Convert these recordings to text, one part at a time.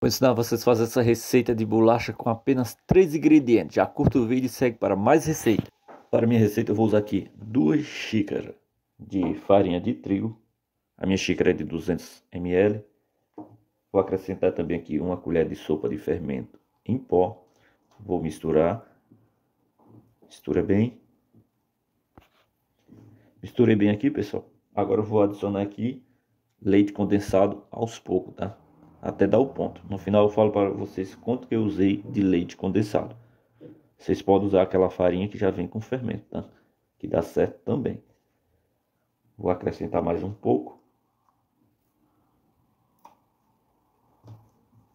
Vou ensinar vocês a fazer essa receita de bolacha com apenas três ingredientes. Já curta o vídeo e segue para mais receita. Para minha receita eu vou usar aqui duas xícaras de farinha de trigo. A minha xícara é de 200 ml. Vou acrescentar também aqui uma colher de sopa de fermento em pó. Vou misturar. Mistura bem. Misturei bem aqui, pessoal. Agora eu vou adicionar aqui leite condensado aos poucos, tá? até dar o ponto. No final eu falo para vocês quanto que eu usei de leite condensado. Vocês podem usar aquela farinha que já vem com fermento, tá? que dá certo também. Vou acrescentar mais um pouco.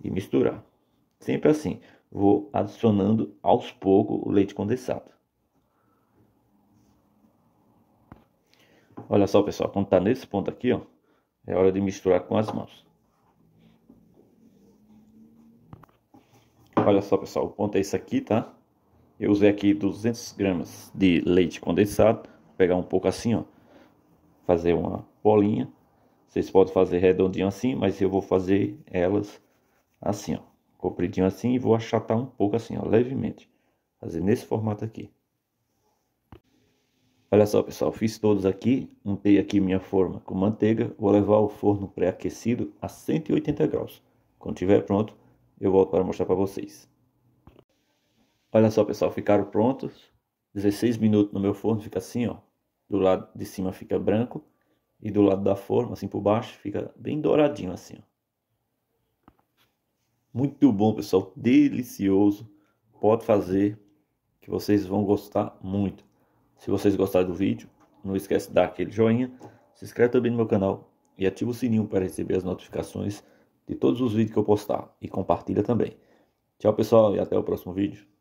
E misturar. Sempre assim, vou adicionando aos poucos o leite condensado. Olha só pessoal, quando tá nesse ponto aqui, ó, é hora de misturar com as mãos. Olha só, pessoal, o ponto é isso aqui, tá? Eu usei aqui 200 gramas de leite condensado. Vou pegar um pouco assim, ó. Fazer uma bolinha. Vocês podem fazer redondinho assim, mas eu vou fazer elas assim, ó. Compridinho assim e vou achatar um pouco assim, ó. Levemente. Fazer nesse formato aqui. Olha só, pessoal. Fiz todos aqui. Untei aqui minha forma com manteiga. Vou levar ao forno pré-aquecido a 180 graus. Quando estiver pronto, eu volto para mostrar para vocês. Olha só pessoal, ficaram prontos. 16 minutos no meu forno, fica assim ó. Do lado de cima fica branco e do lado da forma, assim por baixo, fica bem douradinho assim ó. Muito bom pessoal, delicioso. Pode fazer que vocês vão gostar muito. Se vocês gostaram do vídeo, não esquece de dar aquele joinha. Se inscreve também no meu canal e ativa o sininho para receber as notificações de todos os vídeos que eu postar e compartilha também. Tchau, pessoal, e até o próximo vídeo.